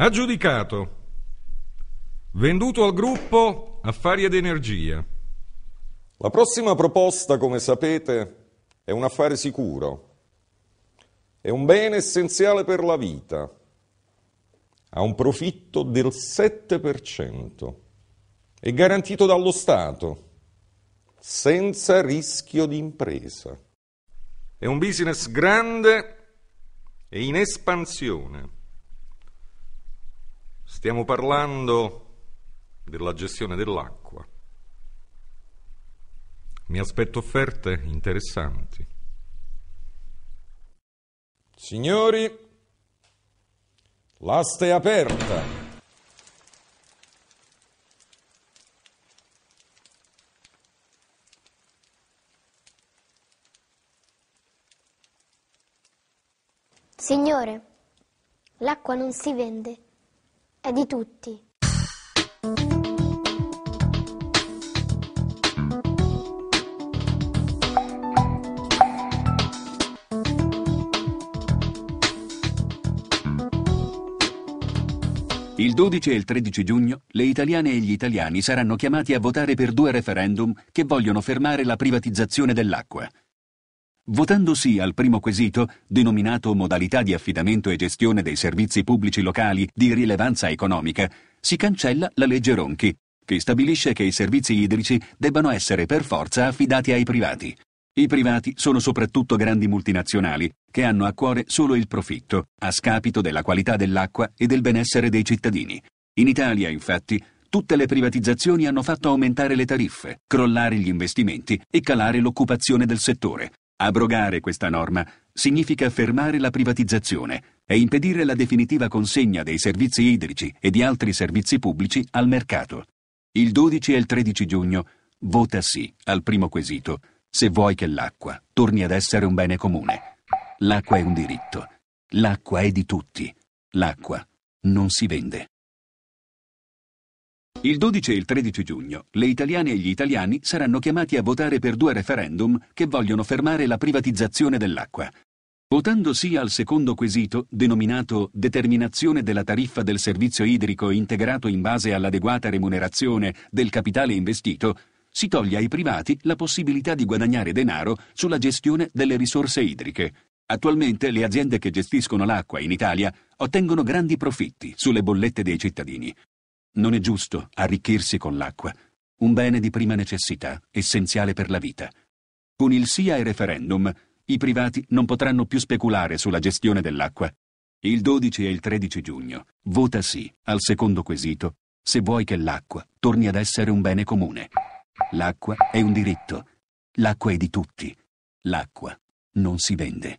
Aggiudicato. Venduto al gruppo Affari ed Energia. La prossima proposta, come sapete, è un affare sicuro. È un bene essenziale per la vita. Ha un profitto del 7%. È garantito dallo Stato, senza rischio di impresa. È un business grande e in espansione. Stiamo parlando della gestione dell'acqua. Mi aspetto offerte interessanti. Signori, l'asta è aperta. Signore, l'acqua non si vende è di tutti. Il 12 e il 13 giugno le italiane e gli italiani saranno chiamati a votare per due referendum che vogliono fermare la privatizzazione dell'acqua. Votando sì al primo quesito, denominato modalità di affidamento e gestione dei servizi pubblici locali di rilevanza economica, si cancella la legge Ronchi, che stabilisce che i servizi idrici debbano essere per forza affidati ai privati. I privati sono soprattutto grandi multinazionali, che hanno a cuore solo il profitto, a scapito della qualità dell'acqua e del benessere dei cittadini. In Italia, infatti, tutte le privatizzazioni hanno fatto aumentare le tariffe, crollare gli investimenti e calare l'occupazione del settore. Abrogare questa norma significa fermare la privatizzazione e impedire la definitiva consegna dei servizi idrici e di altri servizi pubblici al mercato. Il 12 e il 13 giugno vota sì al primo quesito se vuoi che l'acqua torni ad essere un bene comune. L'acqua è un diritto. L'acqua è di tutti. L'acqua non si vende. Il 12 e il 13 giugno le italiane e gli italiani saranno chiamati a votare per due referendum che vogliono fermare la privatizzazione dell'acqua. Votando sì al secondo quesito, denominato Determinazione della tariffa del servizio idrico integrato in base all'adeguata remunerazione del capitale investito, si toglie ai privati la possibilità di guadagnare denaro sulla gestione delle risorse idriche. Attualmente le aziende che gestiscono l'acqua in Italia ottengono grandi profitti sulle bollette dei cittadini. Non è giusto arricchirsi con l'acqua, un bene di prima necessità, essenziale per la vita. Con il sì ai referendum, i privati non potranno più speculare sulla gestione dell'acqua. Il 12 e il 13 giugno, vota sì al secondo quesito se vuoi che l'acqua torni ad essere un bene comune. L'acqua è un diritto. L'acqua è di tutti. L'acqua non si vende.